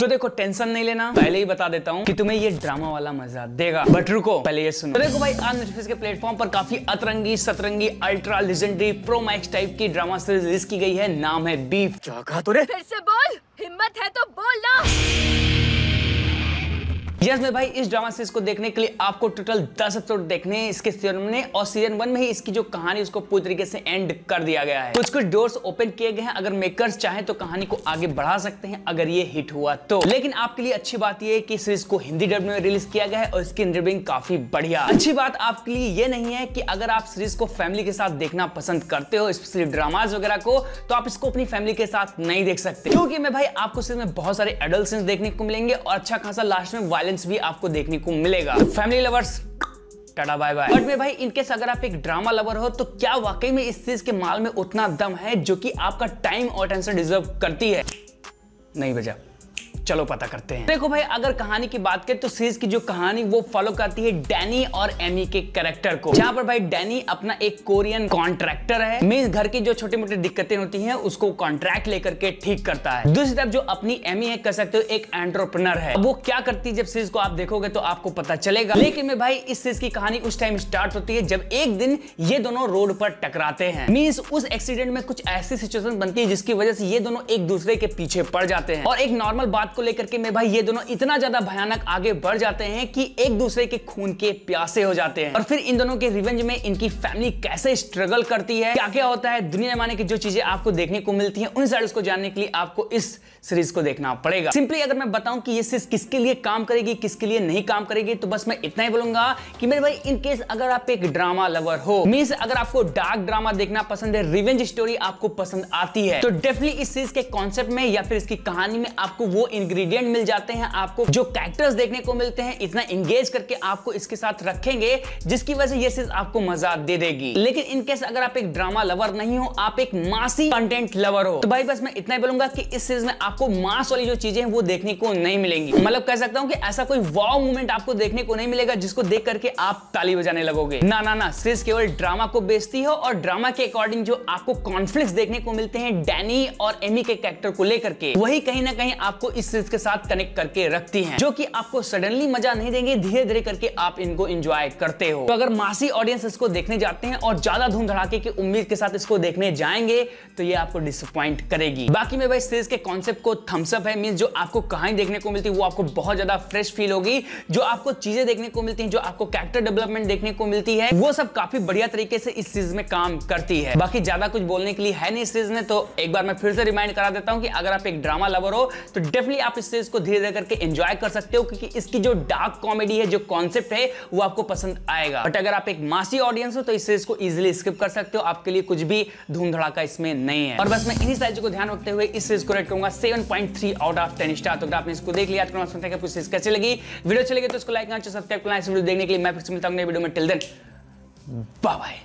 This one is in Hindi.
तो देखो टेंशन नहीं लेना पहले ही बता देता हूँ कि तुम्हें ये ड्रामा वाला मजा देगा बट रुको पहले ये सुनो तो देखो भाई आज नेटफ्लिक्स के प्लेटफॉर्म पर काफी अतरंगी सतरंगी ultra legendary pro max type की ड्रामा सीरीज रिलीज की गई है नाम है बीफ चौका तुरे फिर से बोल हिम्मत है तो बोल ना यस yes, मेरे भाई इस ड्रामा सीरीज को देखने के लिए आपको टोटल 10 एपिसोड देखने हैं इसके सीजन में और सीजन वन में ही इसकी जो कहानी उसको पूरी तरीके से एंड कर दिया गया है कुछ कुछ डोर्स ओपन किए गए हैं अगर मेकर्स चाहें तो कहानी को आगे बढ़ा सकते हैं अगर ये हिट हुआ तो लेकिन आपके लिए अच्छी बात यह की सीरीज को हिंदी डब में रिलीज किया गया है और इसकी डबिंग काफी बढ़िया अच्छी बात आपके लिए ये नहीं है की अगर आप सीरीज को फैमिली के साथ देखना पसंद करते हो स्पेशली ड्रामाज वगैरह को तो आप इसको अपनी फैमिली के साथ नहीं देख सकते क्योंकि मैं भाई आपको सीरीज में बहुत सारे एडल्ट देखने को मिलेंगे और अच्छा खासा लास्ट में वायलेंस बैलेंस भी आपको देखने को मिलेगा family lovers tata bye bye but भाई इनके अगर आप एक ड्रामा लवर हो तो क्या वाकई में इस चीज के माल में उतना दम है जो कि आपका टाइम और टेंशन डिजर्व करती है नहीं बजा चलो पता करते हैं देखो भाई अगर कहानी की बात करें तो सीरीज की जो कहानी वो फॉलो करती है डैनी और एमी के कैरेक्टर को जहाँ पर भाई डैनी अपना एक कोरियन कॉन्ट्रैक्टर है मीन घर की जो छोटी मोटी दिक्कतें होती है उसको कॉन्ट्रैक्ट लेकर के ठीक करता है दूसरी तरफ जो अपनी एमी है कह सकते हो एक एंट्रोप्रनर है वो क्या करती है जब सीरीज को आप देखोगे तो आपको पता चलेगा लेकिन मैं भाई इस सीरीज की कहानी उस टाइम स्टार्ट होती है जब एक दिन ये दोनों रोड पर टकराते हैं मीन्स उस एक्सीडेंट में कुछ ऐसी सिचुएशन बनती है जिसकी वजह से ये दोनों एक दूसरे के पीछे पड़ जाते हैं और एक नॉर्मल बात को लेकर के मैं भाई ये दोनों इतना ज्यादा भयानक आगे बढ़ जाते हैं कि एक दूसरे के खून के प्यासे हो जाते हैं और फिर इन दोनों के रिवेंज में इनकी फैमिली कैसे स्ट्रगल करती है क्या क्या होता है दुनिया जमाने की जो चीजें आपको देखने को मिलती है उन साइड को जानने के लिए आपको इस सीरीज को देखना पड़ेगा सिंपली अगर मैं बताऊं कि ये सीरीज किसके लिए काम करेगी किसके लिए नहीं काम करेगी तो बस मैं इतना ही बोलूंगा कि मेरे भाई इन केस अगर आप एक ड्रामा लवर हो मीन अगर आपको डार्क ड्रामा देखना पसंद है रिवेंज स्टोरी आपको पसंद आती है तो डेफिनेटली इस सीरीज के कॉन्सेप्ट में या फिर इसकी कहानी में आपको वो इन इंग्रेडिएंट मिल जाते हैं आपको जो कैरेक्टर्स देखने को मिलते हैं इतना इंगेज करके आपको इसके साथ रखेंगे जिसकी वजह से ये सीरीज आपको मजा दे देगी लेकिन इनकेस अगर आप एक ड्रामा लवर नहीं हो आप एक मासी कंटेंट लवर हो तो भाई बस मैं इतना ही बोलूंगा कि इस सीरीज में आपको मास वाली जो चीजें हैं वो देखने को नहीं मिलेंगी मतलब कह सकता हूँ कि ऐसा कोई वाव मूवमेंट आपको देखने को नहीं मिलेगा जिसको देख करके आप ताली बजाने लगोगे ना ना ना सीरीज केवल ड्रामा को बेचती है और ड्रामा के अकॉर्डिंग जो आपको कॉन्फ्लिक्ट देखने को मिलते हैं डैनी और एमी के कैरेक्टर को लेकर के वही कहीं ना कहीं आपको इस चीज के साथ कनेक्ट करके रखती है जो की आपको सडनली मजा नहीं देंगे धीरे धीरे करके आप इनको इंजॉय करते हो तो अगर मासी ऑडियंस इसको देखने जाते हैं और ज्यादा धूम धड़ाके की उम्मीद के साथ इसको देखने जाएंगे तो ये आपको डिसअपॉइंट करेगी बाकी में भाई सीरीज के कॉन्सेप्ट को थम्सअप है मीन जो आपको कहानी देखने को मिलती है वो आपको बहुत ज्यादा फ्रेश फील होगी जो आपको चीजें देखने को मिलती है जो आपको कैरेक्टर डेवलपमेंट देखने को मिलती है वो सब काफी बढ़िया तरीके से इस सीरीज में काम करती है बाकी ज्यादा कुछ बोलने के लिए है नहीं इस सीरीज में तो एक बार मैं फिर से रिमाइंड करा देता हूँ कि अगर आप एक ड्रामा लवर हो तो डेफिनेटली आप इस सीरीज को धीरे धीरे करके एंजॉय कर सकते हो क्योंकि इसकी जो डार्क कॉमेडी है जो कॉन्सेप्ट है वो आपको पसंद आएगा बट अगर आप एक मासी ऑडियंस हो तो इस सीरीज को इजिली स्किप कर सकते हो आपके लिए कुछ भी धूम धड़ाका इसमें नहीं है और बस मैं इन्हीं साइज को ध्यान रखते हुए इस सीरीज को रेट करूंगा seven point three out of ten star तो अगर आपने इसको देख लिया तो आपको सीरीज कैसे लगी वीडियो चलेगी तो इसको लाइक करना सब्सक्राइब करना देखने के लिए मैं फिर मिलता हूँ वीडियो में टिल देन बाय